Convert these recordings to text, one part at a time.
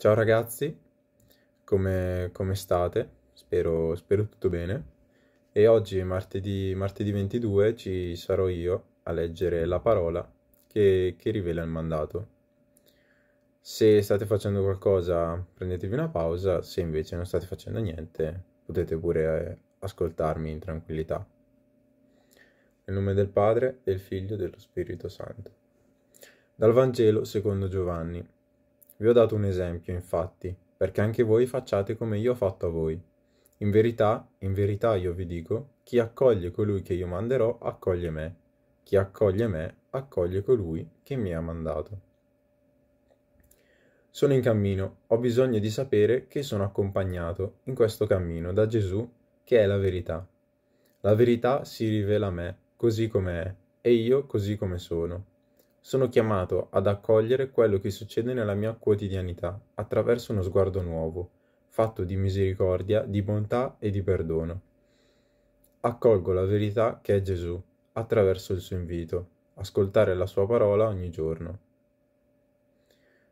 Ciao ragazzi, come, come state? Spero, spero, tutto bene. E oggi, martedì, martedì, 22, ci sarò io a leggere la parola che, che rivela il mandato. Se state facendo qualcosa, prendetevi una pausa, se invece non state facendo niente, potete pure eh, ascoltarmi in tranquillità. Nel nome del Padre, del Figlio e dello Spirito Santo. Dal Vangelo secondo Giovanni. Vi ho dato un esempio, infatti, perché anche voi facciate come io ho fatto a voi. In verità, in verità io vi dico, chi accoglie colui che io manderò, accoglie me. Chi accoglie me, accoglie colui che mi ha mandato. Sono in cammino, ho bisogno di sapere che sono accompagnato in questo cammino da Gesù, che è la verità. La verità si rivela a me, così come è, e io così come sono. Sono chiamato ad accogliere quello che succede nella mia quotidianità attraverso uno sguardo nuovo, fatto di misericordia, di bontà e di perdono. Accolgo la verità che è Gesù attraverso il suo invito, ascoltare la sua parola ogni giorno.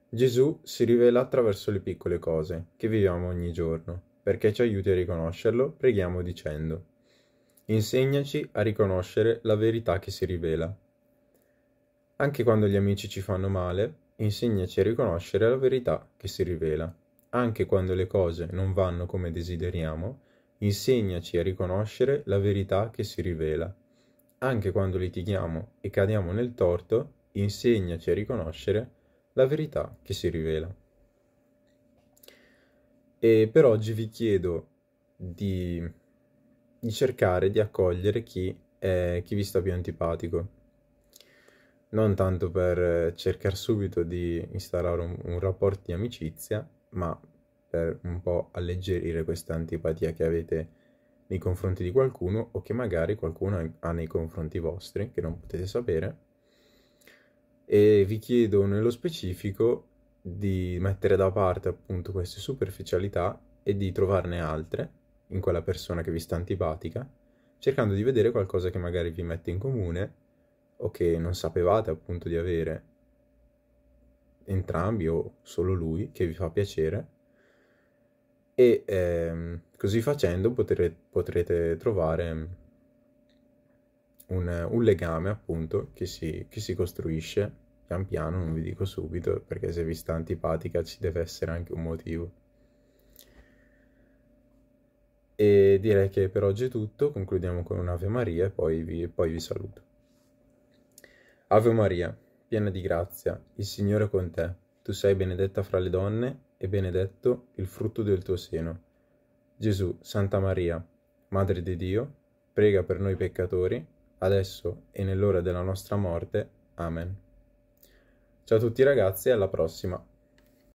Gesù si rivela attraverso le piccole cose che viviamo ogni giorno. Perché ci aiuti a riconoscerlo, preghiamo dicendo Insegnaci a riconoscere la verità che si rivela anche quando gli amici ci fanno male, insegnaci a riconoscere la verità che si rivela. Anche quando le cose non vanno come desideriamo, insegnaci a riconoscere la verità che si rivela. Anche quando litighiamo e cadiamo nel torto, insegnaci a riconoscere la verità che si rivela. E per oggi vi chiedo di, di cercare di accogliere chi, è, chi vi sta più antipatico non tanto per eh, cercare subito di instaurare un, un rapporto di amicizia, ma per un po' alleggerire questa antipatia che avete nei confronti di qualcuno o che magari qualcuno ha nei confronti vostri, che non potete sapere. E vi chiedo nello specifico di mettere da parte appunto queste superficialità e di trovarne altre in quella persona che vi sta antipatica, cercando di vedere qualcosa che magari vi mette in comune o che non sapevate appunto di avere entrambi o solo lui che vi fa piacere e ehm, così facendo potere, potrete trovare un, un legame appunto che si, che si, costruisce pian piano, non vi dico subito perché se vi sta antipatica ci deve essere anche un motivo. E direi che per oggi è tutto, concludiamo con un'Ave Maria e poi vi, poi vi saluto. Ave Maria, piena di grazia, il Signore è con te. Tu sei benedetta fra le donne e benedetto il frutto del tuo seno. Gesù, Santa Maria, Madre di Dio, prega per noi peccatori, adesso e nell'ora della nostra morte. Amen. Ciao a tutti ragazzi e alla prossima.